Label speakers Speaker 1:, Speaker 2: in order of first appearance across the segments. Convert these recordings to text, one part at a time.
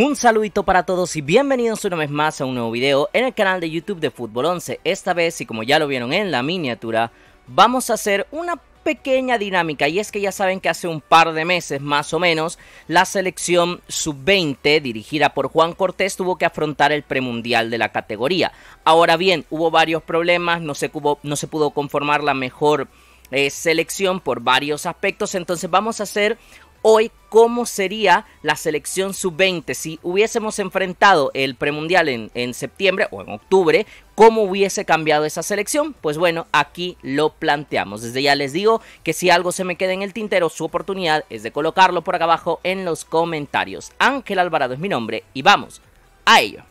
Speaker 1: Un saludito para todos y bienvenidos una vez más a un nuevo video en el canal de YouTube de Fútbol 11. Esta vez, y como ya lo vieron en la miniatura, vamos a hacer una pequeña dinámica y es que ya saben que hace un par de meses más o menos la selección sub-20 dirigida por Juan Cortés tuvo que afrontar el premundial de la categoría. Ahora bien, hubo varios problemas, no se, pudo conformar la mejor eh, selección por varios aspectos, entonces vamos a hacer hoy cómo sería la selección sub-20 si hubiésemos enfrentado el premundial en, septiembre o en octubre, cómo hubiese cambiado esa selección. Pues bueno, aquí lo planteamos. Desde ya les digo que si algo se me queda en el tintero, su oportunidad es de colocarlo por acá abajo en los comentarios. Ángel Alvarado es mi nombre y vamos a ello.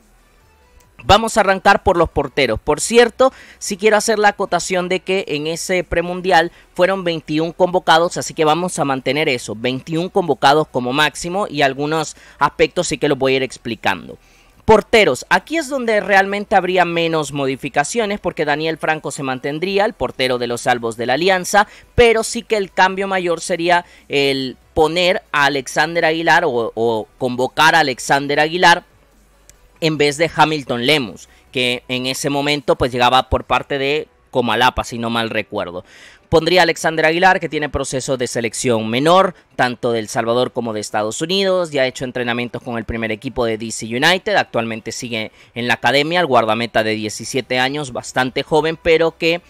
Speaker 1: Vamos a arrancar por los porteros. Por cierto, sí quiero hacer la acotación de que en ese premundial fueron 21 convocados, así que vamos a mantener eso, 21 convocados como máximo y algunos aspectos sí que los voy a ir explicando. Porteros, aquí es donde realmente habría menos modificaciones porque Daniel Franco se mantendría, el portero de los salvos de la Alianza, pero sí que el cambio mayor sería el poner a Alexander Aguilar o, o convocar a Alexander Aguilar en vez de Hamilton Lemus, que en ese momento pues llegaba por parte de Comalapa, si no mal recuerdo. Pondría Alexander Aguilar, que tiene proceso de selección menor, tanto del Salvador como de Estados Unidos. Ya ha hecho entrenamientos con el primer equipo de DC United. Actualmente sigue en la academia, el guardameta de 17 años, bastante joven, pero que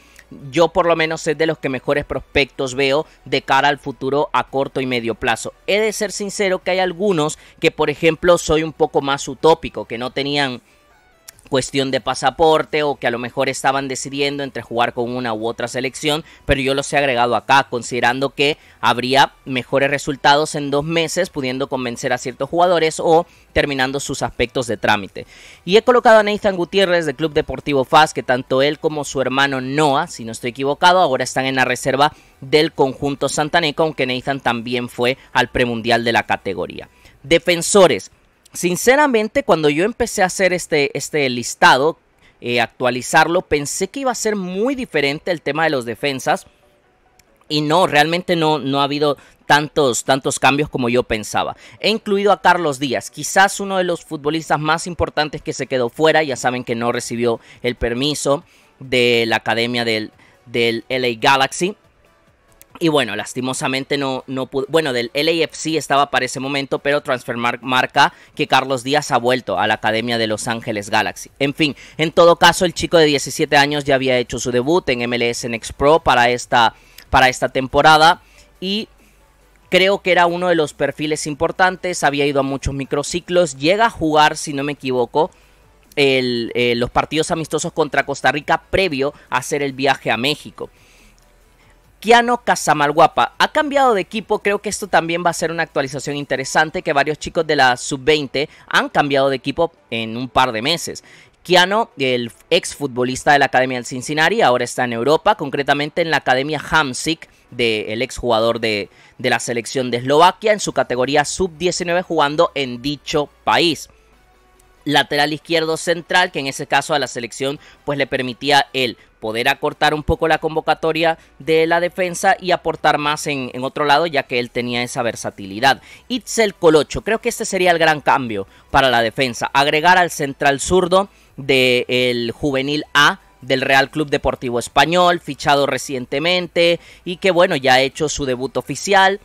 Speaker 1: yo por lo menos es de los que mejores prospectos veo de cara al futuro a corto y medio plazo. He de ser sincero que hay algunos que, por ejemplo, soy un poco más utópico, que no tenían cuestión de pasaporte o que a lo mejor estaban decidiendo entre jugar con una u otra selección, pero yo los he agregado acá, considerando que habría mejores resultados en dos meses, pudiendo convencer a ciertos jugadores o terminando sus aspectos de trámite. Y he colocado a Nathan Gutiérrez del Club Deportivo FAS, que tanto él como su hermano Noah, si no estoy equivocado, ahora están en la reserva del conjunto santaneco, aunque Nathan también fue al premundial de la categoría. Defensores sinceramente, cuando yo empecé a hacer este, este listado, eh, actualizarlo, pensé que iba a ser muy diferente el tema de los defensas. Y no, realmente no, no ha habido tantos, tantos cambios como yo pensaba. He incluido a Carlos Díaz, quizás uno de los futbolistas más importantes que se quedó fuera. Ya saben que no recibió el permiso de la academia del, del LA Galaxy. Y bueno, lastimosamente no, no pudo. Bueno, del LAFC estaba para ese momento, pero Transfermark marca que Carlos Díaz ha vuelto a la Academia de Los Ángeles Galaxy. En fin, en todo caso, el chico de 17 años ya había hecho su debut en MLS Next Pro para esta, para esta temporada. Y Creo que era uno de los perfiles importantes, había ido a muchos microciclos, llega a jugar, si no me equivoco, eh, los partidos amistosos contra Costa Rica previo a hacer el viaje a México. Kiano Casamalguapa. Ha cambiado de equipo, creo que esto también va a ser una actualización interesante que varios chicos de la sub-20 han cambiado de equipo en un par de meses. Kiano, el ex futbolista de la Academia del Cincinnati, ahora está en Europa, concretamente en la Academia Hamsik, del ex jugador de la selección de Eslovaquia, en su categoría sub-19 jugando en dicho país lateral izquierdo central, que en ese caso a la selección pues le permitía él poder acortar un poco la convocatoria de la defensa y aportar más en, otro lado, ya que él tenía esa versatilidad. Itzel Colocho, creo que este sería el gran cambio para la defensa. Agregar al central zurdo del juvenil A del Real Club Deportivo Español, fichado recientemente y que bueno, ya ha hecho su debut oficial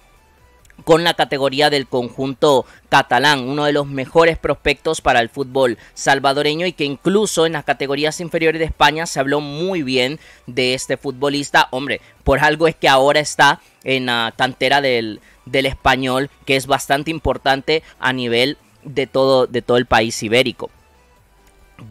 Speaker 1: con la categoría del conjunto catalán, uno de los mejores prospectos para el fútbol salvadoreño y que incluso en las categorías inferiores de España se habló muy bien de este futbolista. Hombre, por algo es que ahora está en la cantera del, español, que es bastante importante a nivel de todo, de todo el país ibérico.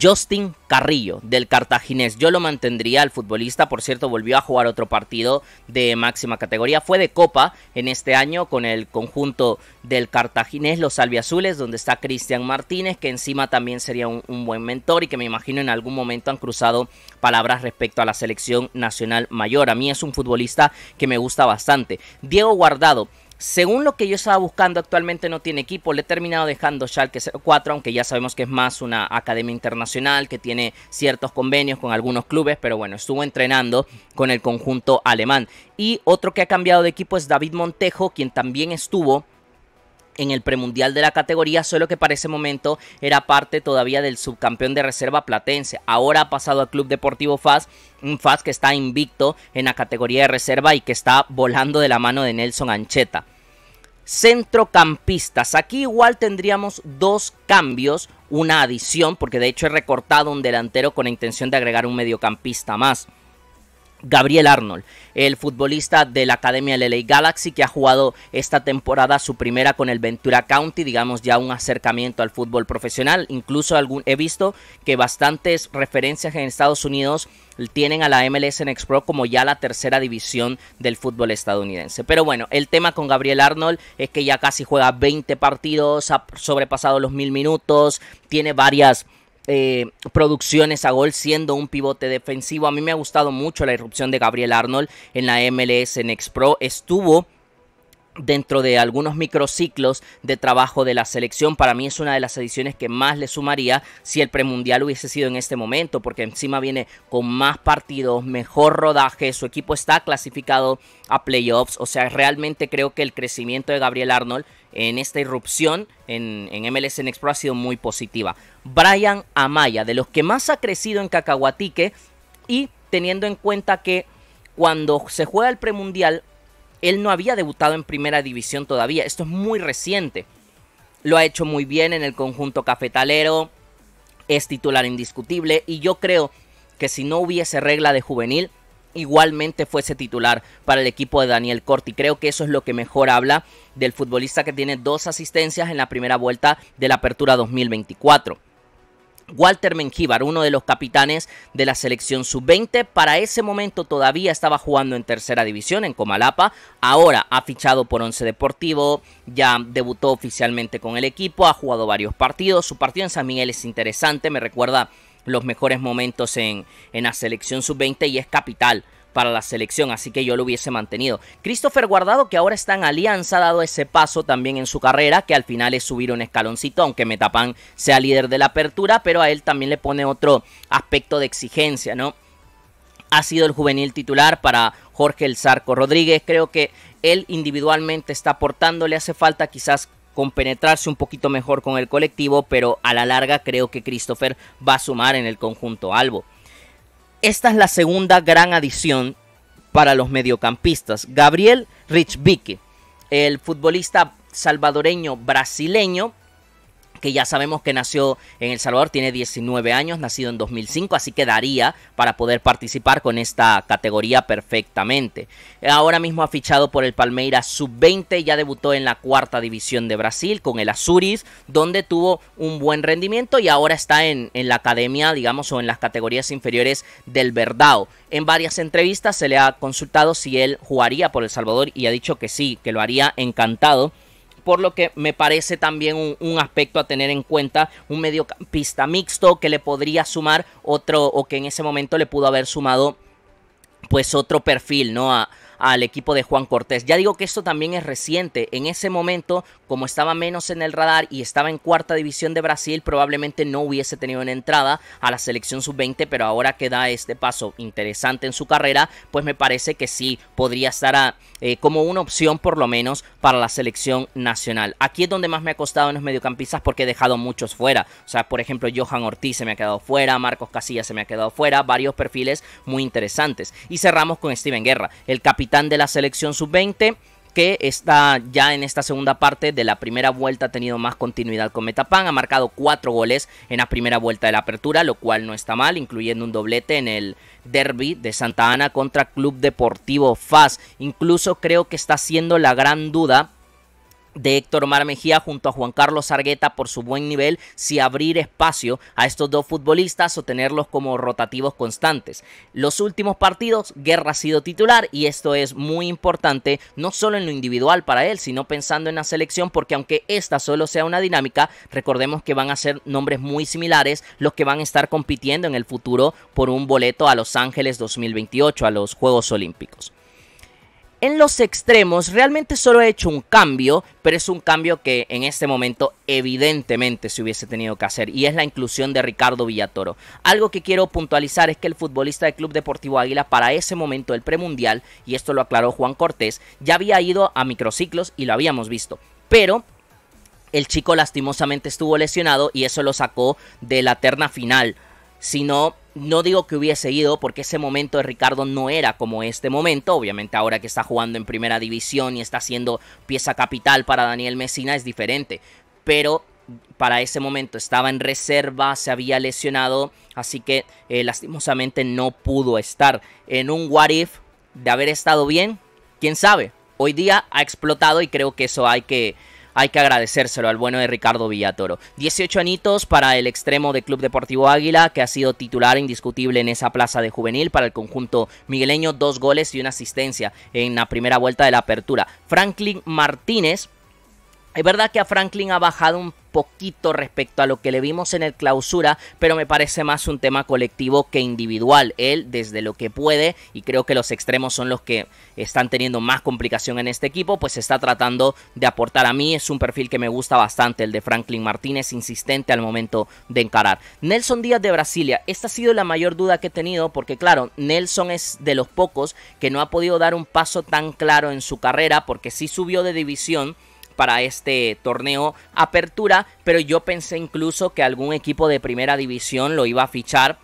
Speaker 1: Justin Carrillo del Cartaginés. Yo lo mantendría al futbolista, por cierto, volvió a jugar otro partido de máxima categoría. Fue de Copa en este año con el conjunto del Cartaginés, los albiazules, donde está Cristian Martínez, que encima también sería un, un, buen mentor y que me imagino en algún momento han cruzado palabras respecto a la selección nacional mayor. A mí es un futbolista que me gusta bastante. Diego Guardado según lo que yo estaba buscando, actualmente no tiene equipo. Le he terminado dejando Schalke 04, aunque ya sabemos que es más una academia internacional que tiene ciertos convenios con algunos clubes, pero bueno, estuvo entrenando con el conjunto alemán. Y otro que ha cambiado de equipo es David Montejo, quien también estuvo en el premundial de la categoría, solo que para ese momento era parte todavía del subcampeón de reserva platense. Ahora ha pasado al Club Deportivo FAS, un FAS que está invicto en la categoría de reserva y que está volando de la mano de Nelson Ancheta centrocampistas. Aquí igual tendríamos dos cambios, una adición, porque de hecho he recortado un delantero con la intención de agregar un mediocampista más. Gabriel Arnold, el futbolista de la Academia LA Galaxy que ha jugado esta temporada su primera con el Ventura County, digamos ya un acercamiento al fútbol profesional. Incluso algún, he visto que bastantes referencias en Estados Unidos tienen a la MLS Next Pro como ya la tercera división del fútbol estadounidense. Pero bueno, el tema con Gabriel Arnold es que ya casi juega 20 partidos, ha sobrepasado los mil minutos, tiene varias eh, producciones a gol siendo un pivote defensivo. A mí me ha gustado mucho la irrupción de Gabriel Arnold en la MLS Next Pro. Estuvo dentro de algunos microciclos de trabajo de la selección. Para mí es una de las ediciones que más le sumaría si el premundial hubiese sido en este momento, porque encima viene con más partidos, mejor rodaje, su equipo está clasificado a playoffs, o sea, realmente creo que el crecimiento de Gabriel Arnold en esta irrupción en, en MLS Next Pro ha sido muy positiva. Brian Amaya, de los que más ha crecido en Cacahuatique y teniendo en cuenta que cuando se juega el premundial, él no había debutado en primera división todavía, esto es muy reciente. Lo ha hecho muy bien en el conjunto cafetalero, es titular indiscutible y yo creo que si no hubiese regla de juvenil, igualmente fuese titular para el equipo de Daniel Corti. Creo que eso es lo que mejor habla del futbolista que tiene dos asistencias en la primera vuelta de la Apertura 2024. Walter Mengíbar, uno de los capitanes de la selección sub-20, para ese momento todavía estaba jugando en tercera división en Comalapa, ahora ha fichado por Once Deportivo, ya debutó oficialmente con el equipo, ha jugado varios partidos, su partido en San Miguel es interesante, me recuerda los mejores momentos en, en la selección sub-20 y es capital para la selección, así que yo lo hubiese mantenido. Christopher Guardado, que ahora está en Alianza, ha dado ese paso también en su carrera, que al final es subir un escaloncito, aunque Metapan sea líder de la apertura, pero a él también le pone otro aspecto de exigencia, ¿no? Ha sido el juvenil titular para Jorge El Zarco Rodríguez, creo que él individualmente está aportando, le hace falta quizás compenetrarse un poquito mejor con el colectivo, pero a la larga creo que Christopher va a sumar en el conjunto Albo. Esta es la segunda gran adición para los mediocampistas. Gabriel Richvique, el futbolista salvadoreño brasileño, que ya sabemos que nació en El Salvador, tiene 19 años, nacido en 2005, así que daría para poder participar con esta categoría perfectamente. Ahora mismo ha fichado por el Palmeiras Sub-20, ya debutó en la cuarta división de Brasil con el Azuris, donde tuvo un buen rendimiento y ahora está en, en la academia, digamos, o en las categorías inferiores del Verdão En varias entrevistas se le ha consultado si él jugaría por El Salvador y ha dicho que sí, que lo haría encantado por lo que me parece también un, aspecto a tener en cuenta, un mediocampista mixto que le podría sumar otro o que en ese momento le pudo haber sumado pues otro perfil, ¿no? A, al equipo de Juan Cortés. Ya digo que esto también es reciente. En ese momento, como estaba menos en el radar y estaba en cuarta división de Brasil, probablemente no hubiese tenido una entrada a la selección sub-20, pero ahora que da este paso interesante en su carrera, pues me parece que sí podría estar ah, eh, como una opción por lo menos para la selección nacional. Aquí es donde más me ha costado en los mediocampistas porque he dejado muchos fuera. O sea, por ejemplo, Johan Ortiz se me ha quedado fuera, Marcos Casillas se me ha quedado fuera, varios perfiles muy interesantes. Y cerramos con Steven Guerra, el capitán de la selección sub-20 que está ya en esta segunda parte de la primera vuelta ha tenido más continuidad con Metapan, ha marcado cuatro goles en la primera vuelta de la apertura, lo cual no está mal, incluyendo un doblete en el derby de Santa Ana contra Club Deportivo Faz. Incluso creo que está siendo la gran duda de Héctor Omar Mejía junto a Juan Carlos Argueta por su buen nivel si abrir espacio a estos dos futbolistas o tenerlos como rotativos constantes. Los últimos partidos Guerra ha sido titular y esto es muy importante no solo en lo individual para él sino pensando en la selección porque aunque esta solo sea una dinámica recordemos que van a ser nombres muy similares los que van a estar compitiendo en el futuro por un boleto a Los Ángeles 2028 a los Juegos Olímpicos. En los extremos realmente solo he hecho un cambio, pero es un cambio que en este momento evidentemente se hubiese tenido que hacer y es la inclusión de Ricardo Villatoro. Algo que quiero puntualizar es que el futbolista del Club Deportivo Águila para ese momento del premundial, y esto lo aclaró Juan Cortés, ya había ido a microciclos y lo habíamos visto. Pero el chico lastimosamente estuvo lesionado y eso lo sacó de la terna final. Si no, no digo que hubiese ido porque ese momento de Ricardo no era como este momento. Obviamente ahora que está jugando en primera división y está siendo pieza capital para Daniel Messina es diferente. Pero para ese momento estaba en reserva, se había lesionado, así que eh, lastimosamente no pudo estar en un what if de haber estado bien. ¿Quién sabe? Hoy día ha explotado y creo que eso hay que, hay que agradecérselo al bueno de Ricardo Villatoro. 18 anitos para el extremo de Club Deportivo Águila, que ha sido titular indiscutible en esa plaza de juvenil para el conjunto migueleño, dos goles y una asistencia en la primera vuelta de la apertura. Franklin Martínez es verdad que a Franklin ha bajado un poquito respecto a lo que le vimos en el clausura, pero me parece más un tema colectivo que individual. Él, desde lo que puede, y creo que los extremos son los que están teniendo más complicación en este equipo, pues está tratando de aportar a mí. Es un perfil que me gusta bastante, el de Franklin Martínez, insistente al momento de encarar. Nelson Díaz de Brasilia, esta ha sido la mayor duda que he tenido, porque claro, Nelson es de los pocos que no ha podido dar un paso tan claro en su carrera, porque sí subió de división para este torneo apertura, pero yo pensé incluso que algún equipo de primera división lo iba a fichar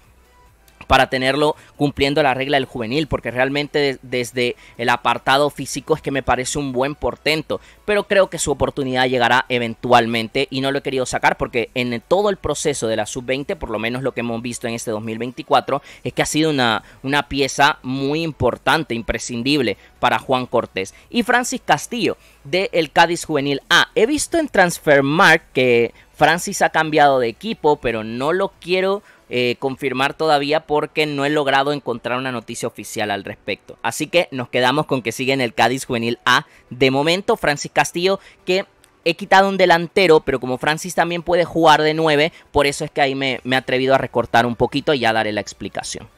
Speaker 1: para tenerlo cumpliendo la regla del juvenil, porque realmente desde el apartado físico es que me parece un buen portento, pero creo que su oportunidad llegará eventualmente y no lo he querido sacar porque en todo el proceso de la sub-20, por lo menos lo que hemos visto en este 2024, es que ha sido una, una pieza muy importante, imprescindible para Juan Cortés. Y Francis Castillo, del el Cádiz Juvenil A. He visto en Transfermark que Francis ha cambiado de equipo, pero no lo quiero eh, confirmar todavía porque no he logrado encontrar una noticia oficial al respecto. Así que nos quedamos con que sigue en el Cádiz Juvenil A. De momento, Francis Castillo, que he quitado un delantero, pero como Francis también puede jugar de 9, por eso es que ahí me, me he atrevido a recortar un poquito y ya daré la explicación.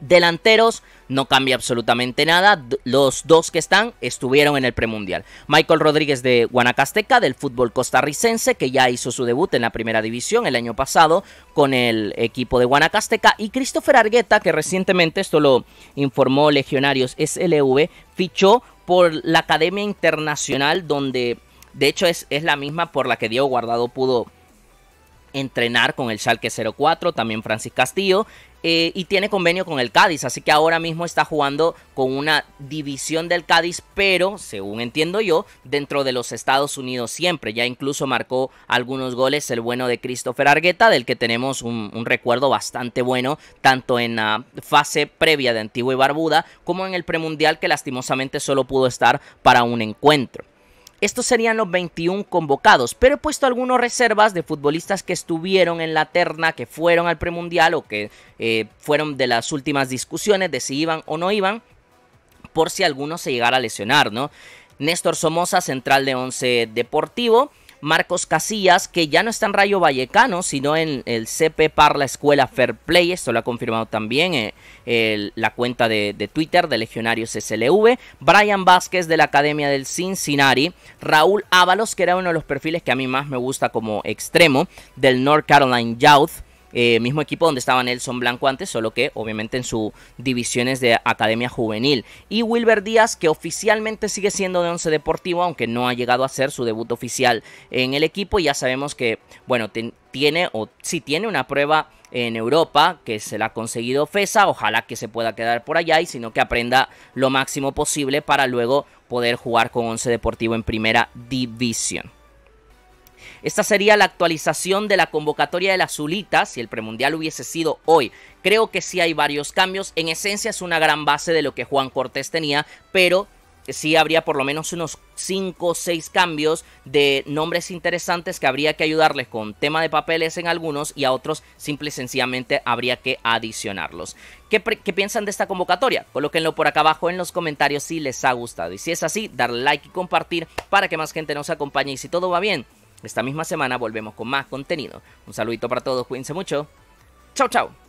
Speaker 1: Delanteros, no cambia absolutamente nada. Los dos que están estuvieron en el premundial. Michael Rodríguez de Guanacasteca, del fútbol costarricense, que ya hizo su debut en la primera división el año pasado con el equipo de Guanacasteca. Y Christopher Argueta, que recientemente, esto lo informó Legionarios SLV, fichó por la Academia Internacional, donde de hecho es, es la misma por la que Diego Guardado pudo entrenar con el Schalke 04, también Francis Castillo. Eh, y tiene convenio con el Cádiz, así que ahora mismo está jugando con una división del Cádiz, pero según entiendo yo, dentro de los Estados Unidos siempre. Ya incluso marcó algunos goles el bueno de Christopher Argueta, del que tenemos un, un recuerdo bastante bueno, tanto en la fase previa de Antigua y Barbuda como en el premundial que lastimosamente solo pudo estar para un encuentro. Estos serían los 21 convocados, pero he puesto algunas reservas de futbolistas que estuvieron en la terna, que fueron al premundial o que eh, fueron de las últimas discusiones de si iban o no iban, por si alguno se llegara a lesionar, ¿no? Néstor Somoza, central de Once Deportivo. Marcos Casillas, que ya no está en Rayo Vallecano, sino en el CP Parla Escuela Fair Play. Esto lo ha confirmado también eh, la cuenta de, de, Twitter de Legionarios SLV. Brian Vázquez de la Academia del Cincinnati. Raúl Ábalos, que era uno de los perfiles que a mí más me gusta como extremo, del North Carolina Youth. Eh, mismo equipo donde estaba Nelson Blanco antes, solo que obviamente en sus divisiones de Academia Juvenil. Y Wilber Díaz, que oficialmente sigue siendo de Once Deportivo, aunque no ha llegado a hacer su debut oficial en el equipo. Ya sabemos que, bueno, tiene o si tiene una prueba en Europa que se la ha conseguido FESA, ojalá que se pueda quedar por allá y sino que aprenda lo máximo posible para luego poder jugar con Once Deportivo en primera división. Esta sería la actualización de la convocatoria de la Zulita si el premundial hubiese sido hoy. Creo que sí hay varios cambios. En esencia es una gran base de lo que Juan Cortés tenía, pero sí habría por lo menos unos 5 o 6 cambios de nombres interesantes que habría que ayudarles con tema de papeles en algunos y a otros simple y sencillamente habría que adicionarlos. ¿Qué, piensan de esta convocatoria? Colóquenlo por acá abajo en los comentarios si les ha gustado. Y si es así, darle like y compartir para que más gente nos acompañe. Y si todo va bien, esta misma semana volvemos con más contenido. Un saludito para todos, cuídense mucho. Chao, chao.